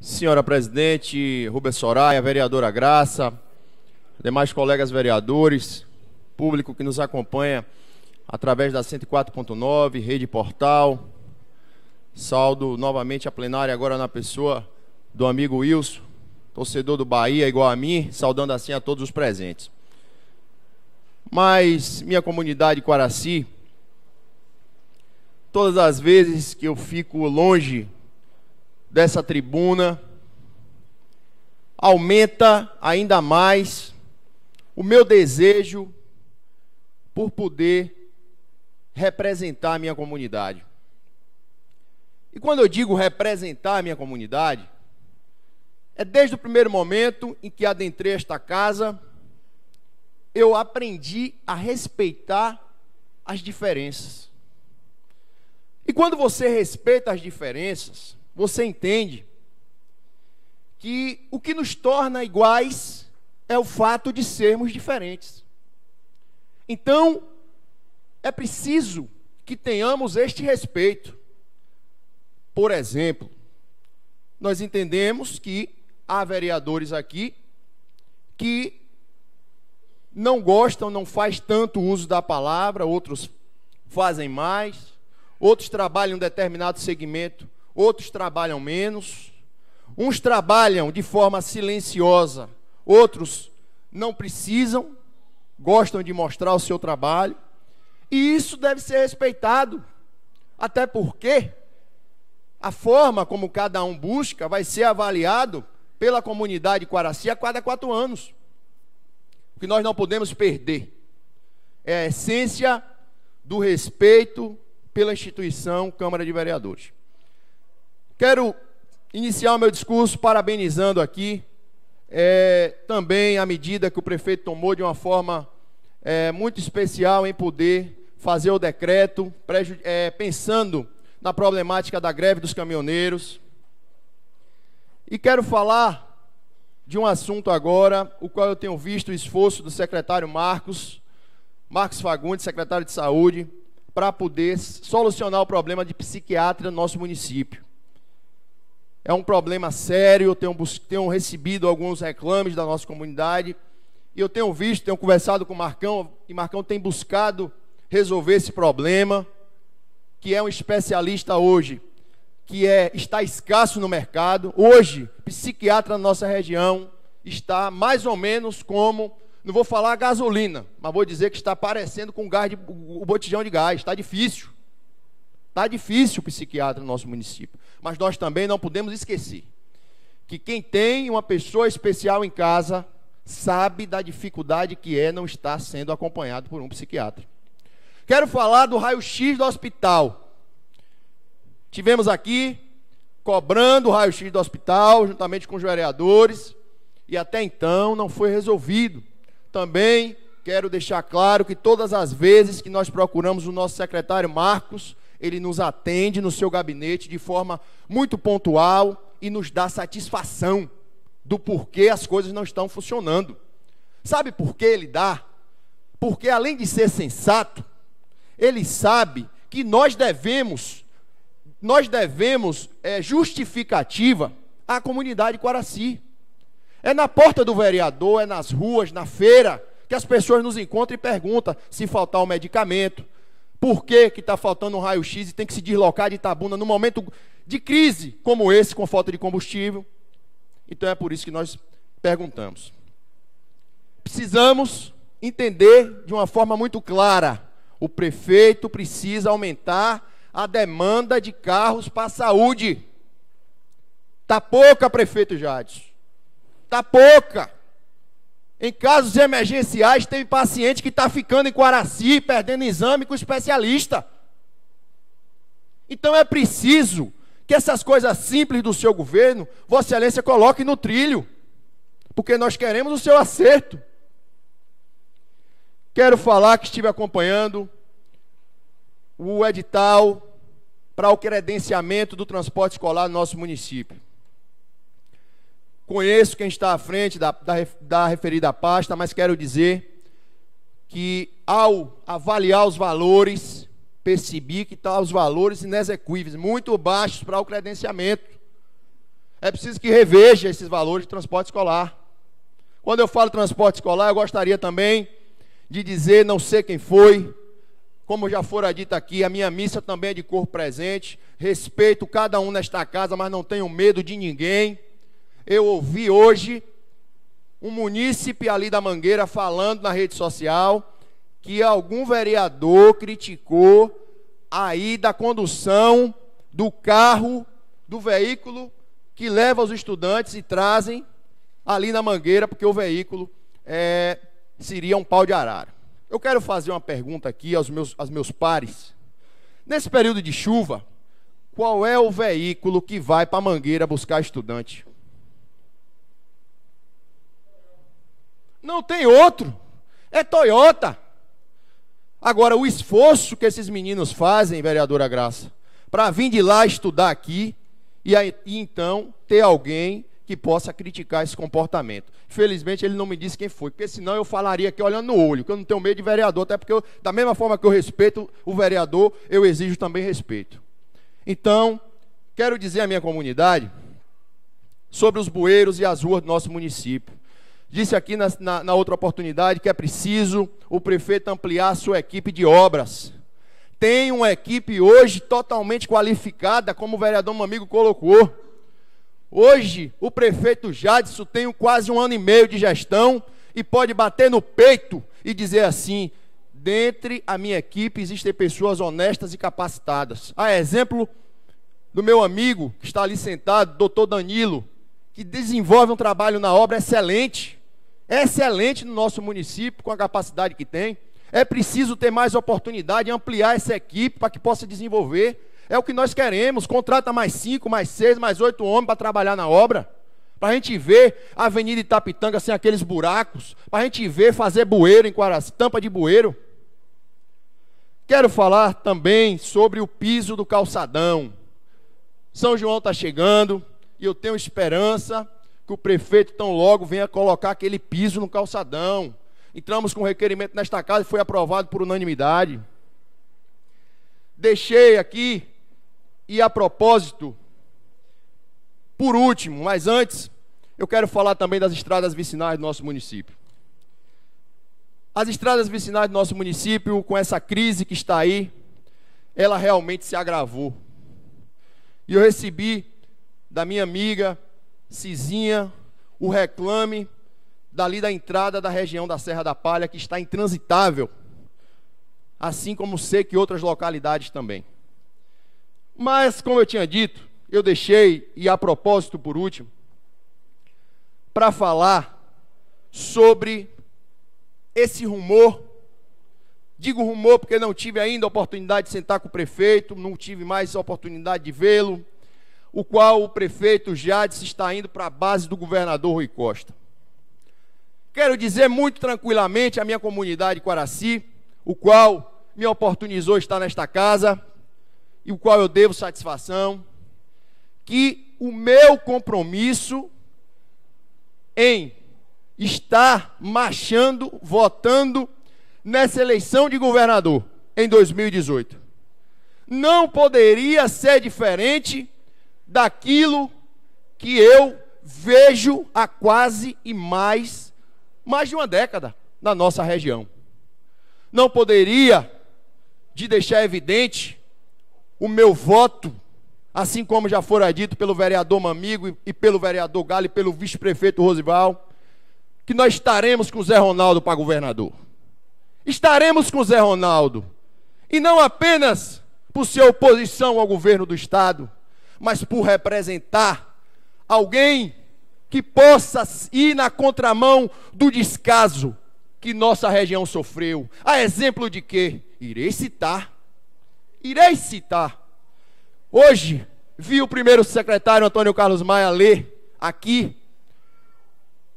senhora presidente Rubens Soraya, vereadora Graça, demais colegas vereadores, público que nos acompanha através da 104.9, Rede Portal. Saldo novamente a plenária agora na pessoa do amigo Wilson, torcedor do Bahia igual a mim, saudando assim a todos os presentes. Mas minha comunidade Quaraci, todas as vezes que eu fico longe dessa tribuna, aumenta ainda mais o meu desejo por poder representar a minha comunidade. E quando eu digo representar a minha comunidade, é desde o primeiro momento em que adentrei esta casa, eu aprendi a respeitar as diferenças. E quando você respeita as diferenças, você entende que o que nos torna iguais é o fato de sermos diferentes. Então, é preciso que tenhamos este respeito. Por exemplo, nós entendemos que há vereadores aqui que não gostam, não faz tanto uso da palavra, outros fazem mais, outros trabalham em um determinado segmento outros trabalham menos. Uns trabalham de forma silenciosa, outros não precisam, gostam de mostrar o seu trabalho. E isso deve ser respeitado, até porque a forma como cada um busca vai ser avaliado pela comunidade Quaraci a cada quatro anos. O que nós não podemos perder é a essência do respeito pela instituição Câmara de Vereadores. Quero iniciar o meu discurso parabenizando aqui é, também a medida que o prefeito tomou de uma forma é, muito especial em poder fazer o decreto, é, pensando na problemática da greve dos caminhoneiros. E quero falar de um assunto agora, o qual eu tenho visto o esforço do secretário Marcos, Marcos Fagundes, secretário de Saúde, para poder solucionar o problema de psiquiatra no nosso município. É um problema sério, eu tenho, tenho recebido alguns reclames da nossa comunidade. E eu tenho visto, tenho conversado com o Marcão, e Marcão tem buscado resolver esse problema, que é um especialista hoje, que é, está escasso no mercado. Hoje, psiquiatra na nossa região está mais ou menos como, não vou falar gasolina, mas vou dizer que está parecendo com de, o botijão de gás, está difícil. Está difícil o psiquiatra no nosso município. Mas nós também não podemos esquecer que quem tem uma pessoa especial em casa sabe da dificuldade que é não estar sendo acompanhado por um psiquiatra. Quero falar do raio-x do hospital. Tivemos aqui cobrando o raio-x do hospital, juntamente com os vereadores, e até então não foi resolvido. Também quero deixar claro que todas as vezes que nós procuramos o nosso secretário Marcos, ele nos atende no seu gabinete de forma muito pontual e nos dá satisfação do porquê as coisas não estão funcionando. Sabe por que ele dá? Porque além de ser sensato, ele sabe que nós devemos, nós devemos é, justificativa à comunidade Quaraci. É na porta do vereador, é nas ruas, na feira, que as pessoas nos encontram e perguntam se faltar o um medicamento, por que está faltando um raio-x e tem que se deslocar de Itabuna num momento de crise como esse, com falta de combustível? Então é por isso que nós perguntamos. Precisamos entender de uma forma muito clara: o prefeito precisa aumentar a demanda de carros para a saúde. Está pouca, prefeito Jades. Está pouca. Em casos emergenciais, teve paciente que está ficando em Quaraci, perdendo exame com especialista. Então é preciso que essas coisas simples do seu governo, Vossa Excelência coloque no trilho, porque nós queremos o seu acerto. Quero falar que estive acompanhando o edital para o credenciamento do transporte escolar no nosso município. Conheço quem está à frente da, da, da referida pasta, mas quero dizer que ao avaliar os valores, percebi que estão tá os valores inexequíveis, muito baixos para o credenciamento. É preciso que reveja esses valores de transporte escolar. Quando eu falo transporte escolar, eu gostaria também de dizer, não sei quem foi, como já fora dito aqui, a minha missa também é de corpo presente. Respeito cada um nesta casa, mas não tenho medo de ninguém eu ouvi hoje um munícipe ali da Mangueira falando na rede social que algum vereador criticou aí da condução do carro, do veículo que leva os estudantes e trazem ali na Mangueira, porque o veículo é, seria um pau de arara. Eu quero fazer uma pergunta aqui aos meus, aos meus pares. Nesse período de chuva, qual é o veículo que vai para a Mangueira buscar estudante? Não tem outro. É Toyota. Agora, o esforço que esses meninos fazem, vereadora Graça, para vir de lá estudar aqui e, aí, e então ter alguém que possa criticar esse comportamento. Felizmente ele não me disse quem foi, porque senão eu falaria aqui olhando no olho, que eu não tenho medo de vereador, até porque eu, da mesma forma que eu respeito o vereador, eu exijo também respeito. Então, quero dizer à minha comunidade sobre os bueiros e as ruas do nosso município. Disse aqui na, na, na outra oportunidade que é preciso o prefeito ampliar a sua equipe de obras. Tem uma equipe hoje totalmente qualificada, como o vereador Mamigo colocou. Hoje, o prefeito Jadson tem quase um ano e meio de gestão e pode bater no peito e dizer assim: dentre a minha equipe existem pessoas honestas e capacitadas. A exemplo do meu amigo que está ali sentado, doutor Danilo, que desenvolve um trabalho na obra excelente excelente no nosso município, com a capacidade que tem. É preciso ter mais oportunidade, ampliar essa equipe para que possa desenvolver. É o que nós queremos. Contrata mais cinco, mais seis, mais oito homens para trabalhar na obra. Para a gente ver a Avenida Itapitanga sem aqueles buracos. Para a gente ver fazer bueiro em Quaras, tampa de bueiro. Quero falar também sobre o piso do calçadão. São João está chegando e eu tenho esperança que o prefeito tão logo venha colocar aquele piso no calçadão. Entramos com um requerimento nesta casa e foi aprovado por unanimidade. Deixei aqui, e a propósito, por último, mas antes, eu quero falar também das estradas vicinais do nosso município. As estradas vicinais do nosso município, com essa crise que está aí, ela realmente se agravou. E eu recebi da minha amiga, Cizinha, o reclame dali da entrada da região da Serra da Palha, que está intransitável, assim como sei que outras localidades também. Mas, como eu tinha dito, eu deixei, e a propósito por último, para falar sobre esse rumor. Digo rumor porque não tive ainda a oportunidade de sentar com o prefeito, não tive mais a oportunidade de vê-lo, o qual o prefeito Jades está indo para a base do governador Rui Costa. Quero dizer muito tranquilamente à minha comunidade Quaraci, o qual me oportunizou estar nesta casa e o qual eu devo satisfação, que o meu compromisso em estar marchando, votando nessa eleição de governador em 2018 não poderia ser diferente daquilo que eu vejo há quase e mais mais de uma década na nossa região. Não poderia de deixar evidente o meu voto, assim como já fora dito pelo vereador Mamigo e pelo vereador Galo e pelo vice-prefeito Rosival, que nós estaremos com o Zé Ronaldo para governador. Estaremos com o Zé Ronaldo. E não apenas por ser oposição ao governo do Estado, mas por representar alguém que possa ir na contramão do descaso que nossa região sofreu. A exemplo de que irei citar, irei citar. Hoje vi o primeiro secretário Antônio Carlos Maia ler aqui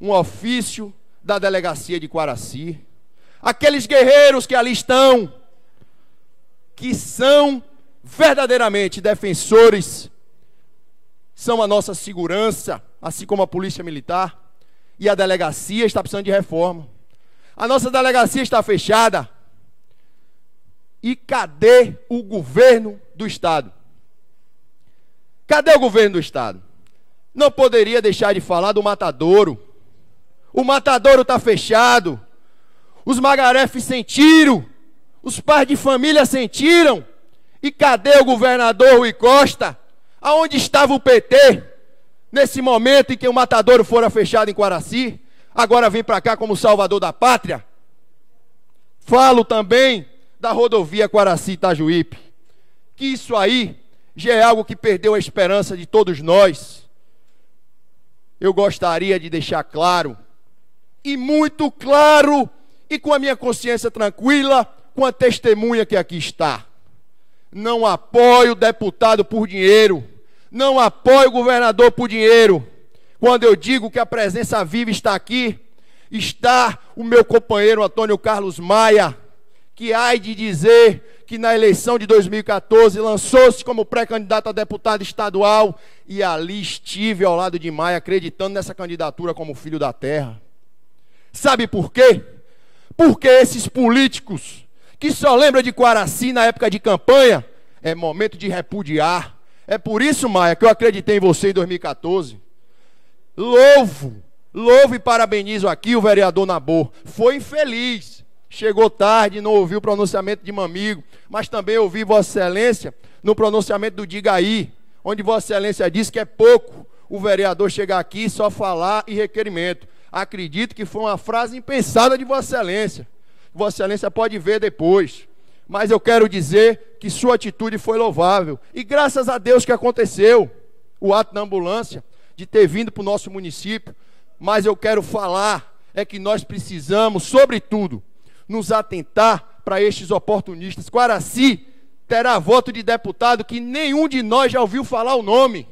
um ofício da delegacia de Quaraci. Aqueles guerreiros que ali estão, que são verdadeiramente defensores são a nossa segurança, assim como a polícia militar. E a delegacia está precisando de reforma. A nossa delegacia está fechada. E cadê o governo do Estado? Cadê o governo do Estado? Não poderia deixar de falar do matadouro. O matadouro está fechado. Os magarefes sentiram. Os pais de família sentiram. E cadê o governador Rui Costa? Aonde estava o PT nesse momento em que o matadouro fora fechado em Quaraci? Agora vem para cá como salvador da pátria? Falo também da rodovia Quaraci-Itajuípe. Que isso aí já é algo que perdeu a esperança de todos nós. Eu gostaria de deixar claro, e muito claro, e com a minha consciência tranquila, com a testemunha que aqui está. Não apoio deputado por dinheiro. Não apoio o governador por dinheiro. Quando eu digo que a presença viva está aqui, está o meu companheiro Antônio Carlos Maia, que ai de dizer que na eleição de 2014 lançou-se como pré-candidato a deputado estadual e ali estive ao lado de Maia acreditando nessa candidatura como filho da terra. Sabe por quê? Porque esses políticos que só lembram de Quaraci na época de campanha é momento de repudiar é por isso, Maia, que eu acreditei em você em 2014. Louvo, louvo e parabenizo aqui o vereador Nabor. Foi infeliz. Chegou tarde, não ouviu o pronunciamento de Mamigo, mas também ouvi Vossa Excelência no pronunciamento do Digaí, onde Vossa Excelência disse que é pouco o vereador chegar aqui só falar e requerimento. Acredito que foi uma frase impensada de Vossa Excelência. Vossa Excelência pode ver depois mas eu quero dizer que sua atitude foi louvável. E graças a Deus que aconteceu o ato da ambulância, de ter vindo para o nosso município, mas eu quero falar é que nós precisamos, sobretudo, nos atentar para estes oportunistas. Quaraci terá voto de deputado que nenhum de nós já ouviu falar o nome.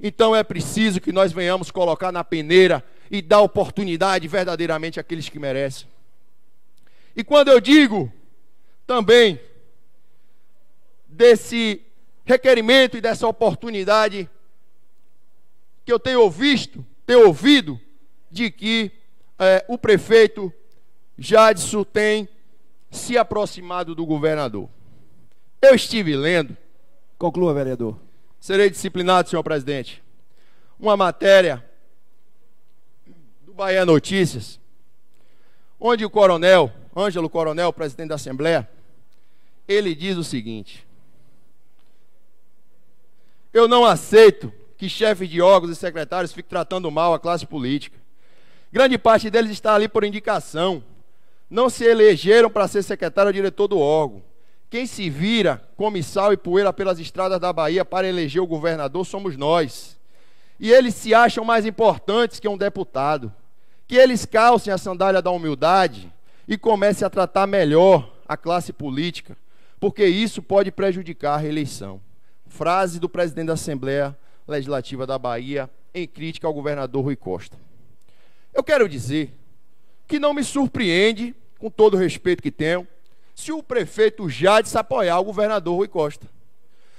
Então é preciso que nós venhamos colocar na peneira e dar oportunidade verdadeiramente àqueles que merecem. E quando eu digo também desse requerimento e dessa oportunidade que eu tenho visto, tenho ouvido, de que é, o prefeito Jadson tem se aproximado do governador. Eu estive lendo. Conclua, vereador. Serei disciplinado, senhor presidente. Uma matéria do Bahia Notícias, onde o coronel Ângelo Coronel, presidente da Assembleia, ele diz o seguinte: Eu não aceito que chefes de órgãos e secretários fiquem tratando mal a classe política. Grande parte deles está ali por indicação. Não se elegeram para ser secretário ou diretor do órgão. Quem se vira comissal e poeira pelas estradas da Bahia para eleger o governador somos nós. E eles se acham mais importantes que um deputado. Que eles calcem a sandália da humildade e comece a tratar melhor a classe política, porque isso pode prejudicar a reeleição. Frase do presidente da Assembleia Legislativa da Bahia em crítica ao governador Rui Costa. Eu quero dizer que não me surpreende, com todo o respeito que tenho, se o prefeito Jades apoiar o governador Rui Costa.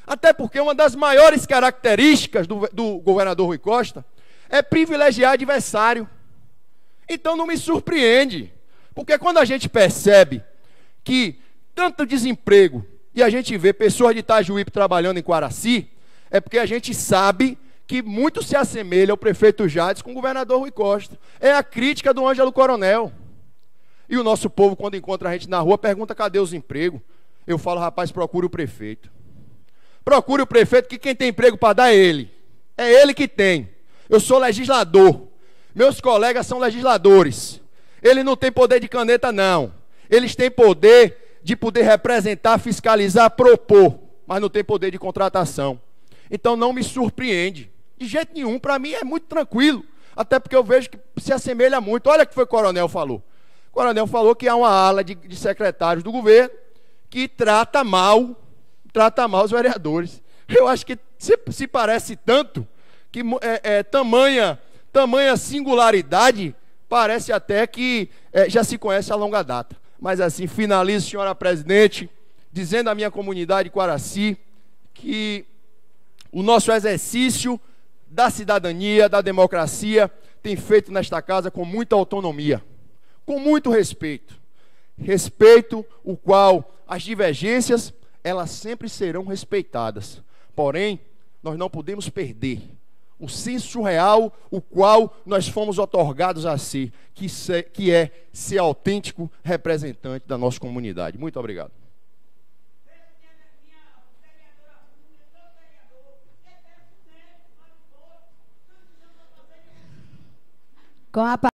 Até porque uma das maiores características do, do governador Rui Costa é privilegiar adversário. Então não me surpreende porque quando a gente percebe que tanto desemprego e a gente vê pessoas de Itajuípe trabalhando em Quaraci, é porque a gente sabe que muito se assemelha ao prefeito Jades com o governador Rui Costa. É a crítica do Ângelo Coronel. E o nosso povo, quando encontra a gente na rua, pergunta cadê os empregos. Eu falo, rapaz, procure o prefeito. Procure o prefeito, que quem tem emprego para dar é ele. É ele que tem. Eu sou legislador. Meus colegas são legisladores. Ele não tem poder de caneta, não. Eles têm poder de poder representar, fiscalizar, propor, mas não tem poder de contratação. Então não me surpreende. De jeito nenhum, para mim é muito tranquilo. Até porque eu vejo que se assemelha muito. Olha o que foi o coronel falou. O coronel falou que há uma ala de, de secretários do governo que trata mal, trata mal os vereadores. Eu acho que se, se parece tanto que é, é, tamanha, tamanha singularidade parece até que é, já se conhece a longa data. Mas assim, finalizo, senhora presidente, dizendo à minha comunidade Quaraci que o nosso exercício da cidadania, da democracia, tem feito nesta casa com muita autonomia, com muito respeito. Respeito o qual as divergências, elas sempre serão respeitadas. Porém, nós não podemos perder o senso real, o qual nós fomos otorgados a ser, que, ser, que é ser autêntico representante da nossa comunidade. Muito obrigado. Com a